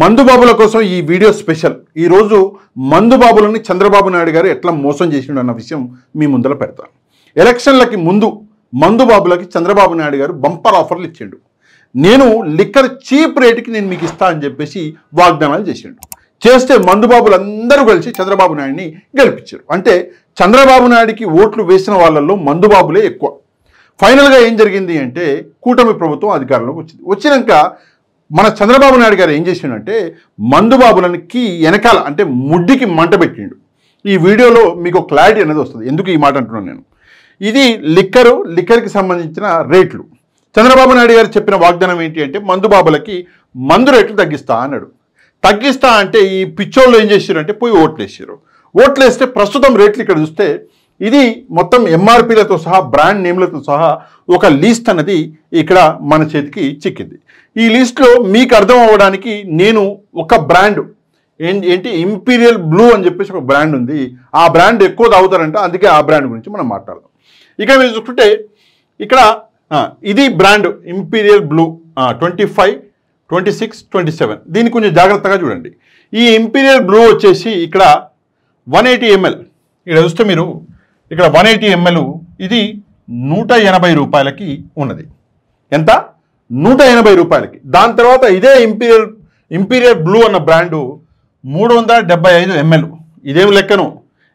మందుబాబుల కోసం ఈ video special ఈరోజు మందుబాబులని చంద్రబాబు నాయుడు గారు ఎట్లా మోసం చేసిండు అన్న విషయం మీ ముందర పెడతాను ఎలక్షన్లకి ముందు మందుబాబులకి చంద్రబాబు నాయుడు గారు బంపర్ ఆఫర్లు ఇచ్చిండు నేను లిక్కర్ చీప్ రేటుకి నేను మీకు ఇస్తా అని చెప్పేసి వాగ్దానాలు చేసిండు చేస్తే మందుబాబులందరూ అందరూ కలిసి చంద్రబాబు నాయుడిని గెలిపించారు అంటే చంద్రబాబు నాయుడికి ఓట్లు వేసిన వాళ్ళల్లో మందుబాబులే ఎక్కువ ఫైనల్గా ఏం జరిగింది అంటే కూటమి ప్రభుత్వం అధికారంలోకి వచ్చింది వచ్చినాక మన చంద్రబాబు నాయుడు గారు ఏం చేసిండే మందుబాబులకి వెనకాల అంటే ముడ్డికి మంట పెట్టిండు ఈ వీడియోలో మీకు క్లారిటీ అనేది వస్తుంది ఎందుకు ఈ మాట అంటున్నాను నేను ఇది లిక్కరు లిక్కర్కి సంబంధించిన రేట్లు చంద్రబాబు నాయుడు గారు చెప్పిన వాగ్దానం ఏంటి అంటే మందుబాబులకి మందు రేట్లు తగ్గిస్తా అన్నాడు తగ్గిస్తా అంటే ఈ పిచ్చోళ్ళు ఏం చేశారు అంటే పోయి ఓట్లు వేసారు ఓట్లు వేస్తే ప్రస్తుతం రేట్లు ఇక్కడ చూస్తే ఇది మొత్తం ఎంఆర్పీలతో సహా బ్రాండ్ నేమ్లతో సహా ఒక లిస్ట్ అన్నది ఇక్కడ మన చేతికి చిక్కింది ఈ లిస్ట్లో మీకు అర్థం అవ్వడానికి నేను ఒక బ్రాండ్ ఏంటి ఇంపీరియల్ బ్లూ అని చెప్పేసి ఒక బ్రాండ్ ఉంది ఆ బ్రాండ్ ఎక్కువ తాగుతారంట అందుకే ఆ బ్రాండ్ గురించి మనం మాట్లాడదాం ఇక్కడ మీరు చూసుకుంటే ఇక్కడ ఇది brand Imperial Blue twenty five twenty six twenty seven దీన్ని కొంచెం జాగ్రత్తగా చూడండి ఈ ఇంపీరియల్ బ్లూ వచ్చేసి ఇక్కడ వన్ ఎయిటీ ఎంఎల్ ఇక్కడ చూస్తే మీరు ఇక్కడ వన్ ఎయిటీ ఎంఎల్ ఇది నూట ఎనభై రూపాయలకి ఉన్నది ఎంత నూట ఎనభై రూపాయలకి దాని తర్వాత ఇదే ఇంపీరియల్ ఇంపీరియల్ బ్లూ అన్న బ్రాండు మూడు వందల డెబ్బై ఐదు ఎంఎల్ ఇదేం లెక్కను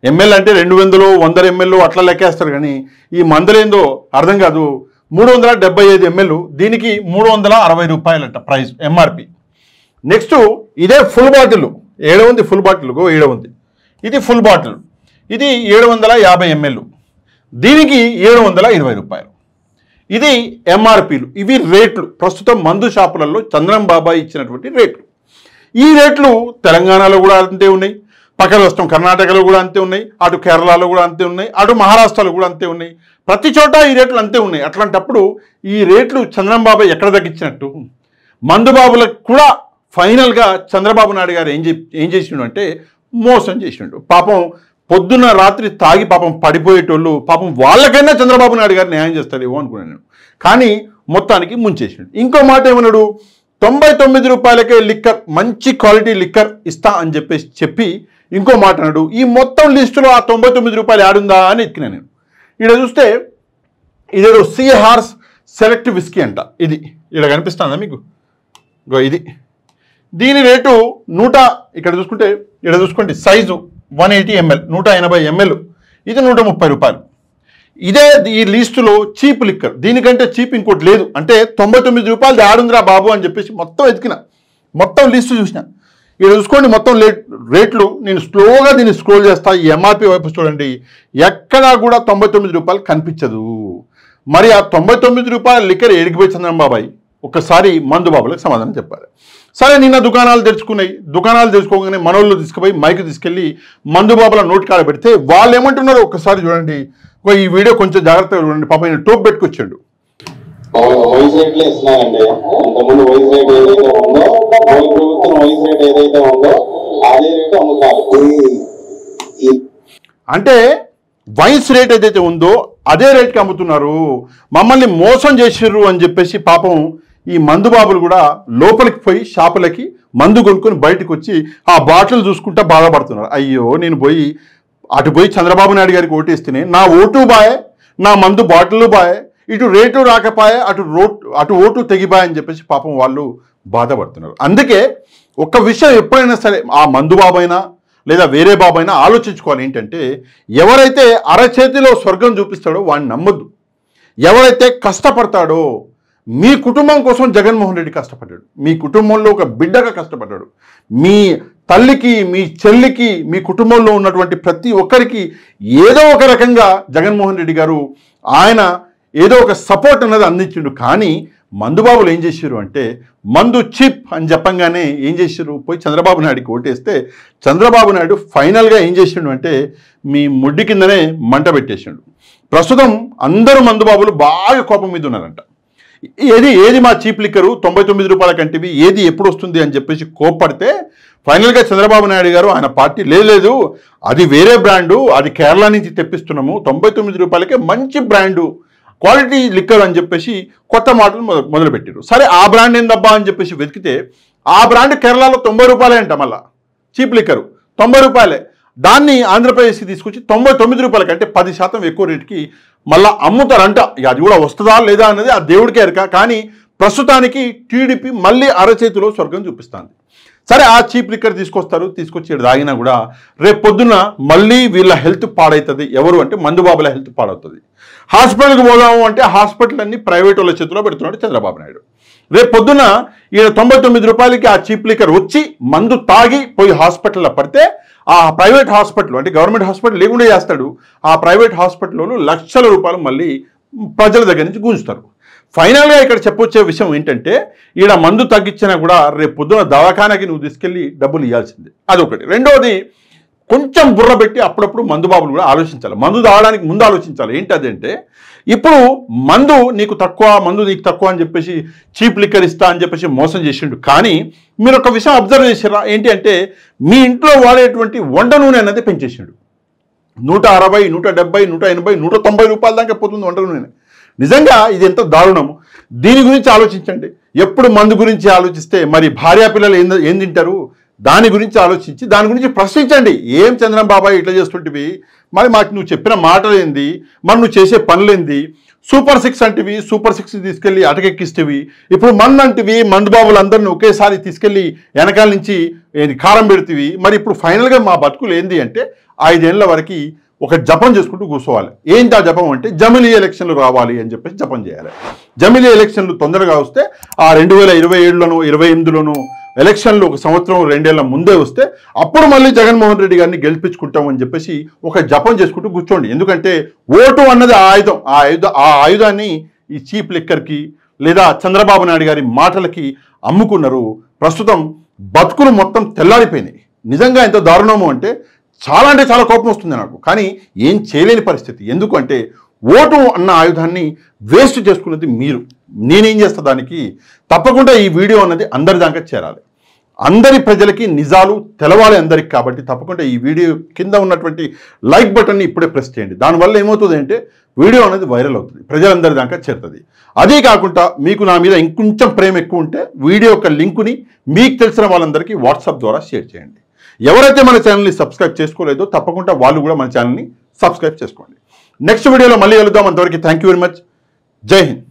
ఎంఎల్ అంటే రెండు వందలు వందల ఎంఎల్ అట్లా లెక్కేస్తారు కానీ ఈ మందలేందో అర్థం కాదు మూడు వందల డెబ్బై ఐదు ఎంఎల్ దీనికి మూడు వందల అరవై రూపాయలట ప్రైస్ ఎంఆర్పి నెక్స్ట్ ఇదే ఫుల్ బాటిల్ ఏడ ఉంది ఫుల్ బాటిల్ ఏడ ఉంది ఇది ఫుల్ బాటిల్ ఇది ఏడు వందల యాభై ఎంఎల్ దీనికి ఏడు వందల ఇరవై రూపాయలు ఇది ఎంఆర్పీలు ఇవి రేట్లు ప్రస్తుతం మందు షాపులలో చంద్రం బాబాయి ఇచ్చినటువంటి రేట్లు ఈ రేట్లు తెలంగాణలో కూడా అంతే ఉన్నాయి పక్క రాష్ట్రం కర్ణాటకలో కూడా అంతే ఉన్నాయి అటు కేరళలో కూడా అంతే ఉన్నాయి అటు మహారాష్ట్రలో కూడా అంతే ఉన్నాయి ప్రతి చోట ఈ రేట్లు అంతే ఉన్నాయి అట్లాంటప్పుడు ఈ రేట్లు చంద్రంబాబు ఎక్కడ తగ్గించినట్టు మందుబాబులకు కూడా ఫైనల్గా చంద్రబాబు నాయుడు గారు ఏం ఏం చేసిండు అంటే మోసం చేసిండు పాపం పొద్దున్న రాత్రి తాగి పాపం పడిపోయేటోళ్ళు పాపం వాళ్ళకైనా చంద్రబాబు నాయుడు గారు న్యాయం చేస్తారేమో అనుకున్నాను నేను కానీ మొత్తానికి ముంచేసాడు ఇంకో మాట ఏమన్నాడు తొంభై తొమ్మిది రూపాయలకే లిక్కర్ మంచి క్వాలిటీ లిక్కర్ ఇస్తా అని చెప్పేసి చెప్పి ఇంకో మాట అన్నాడు ఈ మొత్తం లిస్టులో ఆ తొంభై తొమ్మిది రూపాయలు ఆడుందా అని ఎత్తినా నేను ఇక్కడ చూస్తే ఇదేదో సిహార్స్ సెలెక్ట్ విస్కీ అంట ఇది ఇక్కడ కనిపిస్తుందా మీకు ఇది దీని రేటు నూట ఇక్కడ చూసుకుంటే ఇక్కడ చూసుకోండి సైజు వన్ ఎయిటీ ఎంఎల్ నూట ఎనభై ఎంఎల్ ఇది నూట ముప్పై రూపాయలు ఇదే ఈ లిస్టులో చీప్ లిక్కర్ దీనికంటే చీప్ ఇంకోటి లేదు అంటే తొంభై తొమ్మిది రూపాయలు దాడుందిరా బాబు అని చెప్పేసి మొత్తం ఎదికిన మొత్తం లిస్టు చూసిన ఇక్కడ చూసుకోండి మొత్తం రేట్లు నేను స్లోగా దీన్ని స్క్రోల్ చేస్తా ఈ ఎంఆర్పి వైపు చూడండి ఎక్కడా కూడా తొంభై తొమ్మిది రూపాయలు కనిపించదు మరి ఆ తొంభై తొమ్మిది రూపాయల లిక్కర్ ఎడిగిపోయి చంద్రం బాబాయ్ ఒక్కసారి మందు బాబులకు సమాధానం చెప్పారు సరే నిన్న దుకాణాలు తెరుచుకున్నాయి దుకాణాలు తెరుచుకోగానే మనోళ్ళు తీసుకుపోయి మైకు తీసుకెళ్ళి మందు బాబుల నోట్ కాడ పెడితే వాళ్ళు ఏమంటున్నారు ఒక్కసారి చూడండి ఈ వీడియో కొంచెం జాగ్రత్తగా చూడండి పాప నేను టోప్ పెట్టుకొచ్చాడు రేట్ ఏదైతే ఉందో అదే అంటే వైన్స్ రేట్ ఏదైతే ఉందో అదే రేట్కి అమ్ముతున్నారు మమ్మల్ని మోసం చేసిర్రు అని చెప్పేసి పాపం ఈ మందుబాబులు కూడా లోపలికి పోయి షాపులకి మందు కొనుక్కొని బయటకు వచ్చి ఆ బాటిల్ చూసుకుంటా బాధపడుతున్నారు అయ్యో నేను పోయి అటు పోయి చంద్రబాబు నాయుడు గారికి ఓటేస్తేనే నా ఓటు బాయ్ నా మందు బాటిల్ బాయ్ ఇటు రేటు రాకపాయే అటు రోట్ అటు ఓటు తెగిబాయ్ అని చెప్పేసి పాపం వాళ్ళు బాధపడుతున్నారు అందుకే ఒక్క విషయం ఎప్పుడైనా సరే ఆ మందు అయినా లేదా వేరే బాబు అయినా ఆలోచించుకోవాలి ఏంటంటే ఎవరైతే అరచేతిలో స్వర్గం చూపిస్తాడో వాడిని నమ్మద్దు ఎవరైతే కష్టపడతాడో మీ కుటుంబం కోసం జగన్మోహన్ రెడ్డి కష్టపడ్డాడు మీ కుటుంబంలో ఒక బిడ్డగా కష్టపడ్డాడు మీ తల్లికి మీ చెల్లికి మీ కుటుంబంలో ఉన్నటువంటి ప్రతి ఒక్కరికి ఏదో ఒక రకంగా జగన్మోహన్ రెడ్డి గారు ఆయన ఏదో ఒక సపోర్ట్ అన్నది అందించిండు కానీ మందుబాబులు ఏం చేశారు అంటే మందు చిప్ అని చెప్పంగానే ఏం చేశారు పోయి చంద్రబాబు నాయుడికి ఓటేస్తే చంద్రబాబు నాయుడు ఫైనల్గా ఏం చేసిండు అంటే మీ ముడ్డి కిందనే మంట పెట్టేసిండు ప్రస్తుతం అందరూ మందుబాబులు బాగా కోపం మీద ఉన్నారంట ఏది ఏది మా చీప్ లిక్కరు తొంభై తొమ్మిది రూపాయల కంటివి ఏది ఎప్పుడు వస్తుంది అని చెప్పేసి కోప్పడితే ఫైనల్గా చంద్రబాబు నాయుడు గారు ఆయన పార్టీ లేదు అది వేరే బ్రాండు అది కేరళ నుంచి తెప్పిస్తున్నాము తొంభై తొమ్మిది రూపాయలకే మంచి బ్రాండు క్వాలిటీ లిక్కర్ అని చెప్పేసి కొత్త మాటలు మొదలుపెట్టారు సరే ఆ బ్రాండ్ ఏందబ్బా అని చెప్పేసి వెతికితే ఆ బ్రాండ్ కేరళలో తొంభై రూపాయలే అంట మళ్ళా చీప్ లిక్కరు తొంభై రూపాయలే దాన్ని ఆంధ్రప్రదేశ్కి తీసుకొచ్చి తొంభై తొమ్మిది రూపాయలకి అంటే పది శాతం ఎక్కువ రేటుకి మళ్ళా అమ్ముతారంట అది కూడా వస్తుందా లేదా అన్నది ఆ దేవుడికే ఎరక కానీ ప్రస్తుతానికి టీడీపీ మళ్ళీ అరచేతిలో స్వర్గం చూపిస్తుంది సరే ఆ చీప్ లిక్కర్ తీసుకొస్తారు తీసుకొచ్చి తాగినా కూడా రేపు పొద్దున మళ్ళీ వీళ్ళ హెల్త్ పాడవుతుంది ఎవరు అంటే మందుబాబుల హెల్త్ పాడవుతుంది హాస్పిటల్కి పోదాము అంటే హాస్పిటల్ అన్ని ప్రైవేట్ వాళ్ళ చేతిలో పెడుతున్నాడు చంద్రబాబు నాయుడు రేపు పొద్దున ఈయన తొంభై తొమ్మిది రూపాయలకి ఆ చీప్ లీకర్ వచ్చి మందు తాగి పోయి హాస్పిటల్లో పడితే ఆ ప్రైవేట్ హాస్పిటల్ అంటే గవర్నమెంట్ హాస్పిటల్ లేకుండా చేస్తాడు ఆ ప్రైవేట్ హాస్పిటల్లోను లక్షల రూపాయలు మళ్ళీ ప్రజల దగ్గర నుంచి గుంజుతారు ఫైనల్గా ఇక్కడ చెప్పొచ్చే విషయం ఏంటంటే ఈడ మందు తగ్గించినా కూడా రేపు పొద్దున దవాఖానాకి నువ్వు తీసుకెళ్ళి డబ్బులు ఇవ్వాల్సిందే అదొకటి రెండవది కొంచెం బుర్ర పెట్టి అప్పుడప్పుడు మందుబాబులు కూడా ఆలోచించాలి మందు తాగడానికి ముందు ఆలోచించాలి ఏంటి అదంటే ఇప్పుడు మందు నీకు తక్కువ మందు నీకు తక్కువ అని చెప్పేసి చీప్ లిక్కర్ ఇస్తా అని చెప్పేసి మోసం చేసిండు కానీ మీరు ఒక విషయం అబ్జర్వ్ చేసారా ఏంటి అంటే మీ ఇంట్లో వాడేటువంటి వంట నూనె అనేది పెంచేసిండు నూట అరవై నూట డెబ్బై నూట ఎనభై నూట తొంభై రూపాయల దాకా పోతుంది వంట నూనె నిజంగా ఇది ఎంత దారుణము దీని గురించి ఆలోచించండి ఎప్పుడు మందు గురించి ఆలోచిస్తే మరి భార్యా పిల్లలు ఏం ఏం తింటారు దాని గురించి ఆలోచించి దాని గురించి ప్రశ్నించండి ఏం చంద్రం బాబాయ్ ఇట్లా చేస్తుంటివి మరి మాకు నువ్వు చెప్పిన మాటలేంది మరి నువ్వు చేసే పనులేంది సూపర్ సిక్స్ అంటివి సూపర్ సిక్స్ తీసుకెళ్ళి అటకెక్కిస్తేవి ఇప్పుడు మన్ అంటివి మందుబాబులందరినీ ఒకేసారి తీసుకెళ్ళి వెనకాల నుంచి కారం పెడితివి మరి ఇప్పుడు ఫైనల్గా మా బతుకులు ఏంది అంటే ఐదేళ్ల వరకు ఒక జపం చేసుకుంటూ కూర్చోవాలి ఏంటి ఆ జపం అంటే జమిలీ ఎలక్షన్లు రావాలి అని చెప్పేసి జపం చేయాలి జమిలీ ఎలక్షన్లు తొందరగా వస్తే ఆ రెండు వేల ఇరవై ఏడులోనూ ఇరవై ఎనిమిదిలోనూ ఎలక్షన్లు ఒక సంవత్సరం రెండేళ్ల ముందే వస్తే అప్పుడు మళ్ళీ జగన్మోహన్ రెడ్డి గారిని గెలిపించుకుంటామని చెప్పేసి ఒక జపం చేసుకుంటూ కూర్చోండి ఎందుకంటే ఓటు అన్నది ఆయుధం ఆ ఆయుధ ఆ ఆయుధాన్ని ఈ చీప్ లెక్కర్కి లేదా చంద్రబాబు నాయుడు గారి మాటలకి అమ్ముకున్నారు ప్రస్తుతం బతుకులు మొత్తం తెల్లారిపోయినాయి నిజంగా ఎంత దారుణము అంటే చాలా అంటే చాలా కోపం వస్తుంది నాకు కానీ ఏం చేయలేని పరిస్థితి ఎందుకంటే ఓటు అన్న ఆయుధాన్ని వేస్ట్ చేసుకున్నది మీరు నేనేం చేస్తా దానికి తప్పకుండా ఈ వీడియో అన్నది అందరి దాకా చేరాలి అందరి ప్రజలకి నిజాలు తెలవాలి అందరికి కాబట్టి తప్పకుండా ఈ వీడియో కింద ఉన్నటువంటి లైక్ బటన్ని ఇప్పుడే ప్రెస్ చేయండి దానివల్ల ఏమవుతుంది అంటే వీడియో అనేది వైరల్ అవుతుంది ప్రజలందరి దాకా చేరుతుంది అదే కాకుండా మీకు నా మీద ఇంకొంచెం ప్రేమ ఎక్కువ ఉంటే వీడియో యొక్క లింకుని మీకు తెలిసిన వాళ్ళందరికీ వాట్సాప్ ద్వారా షేర్ చేయండి ఎవరైతే మన ఛానల్ని సబ్స్క్రైబ్ చేసుకోలేదో తప్పకుండా వాళ్ళు కూడా మన ఛానల్ని సబ్స్క్రైబ్ చేసుకోండి నెక్స్ట్ వీడియోలో మళ్ళీ కలుద్దాం అంతవరకు థ్యాంక్ వెరీ మచ్ జై హింద్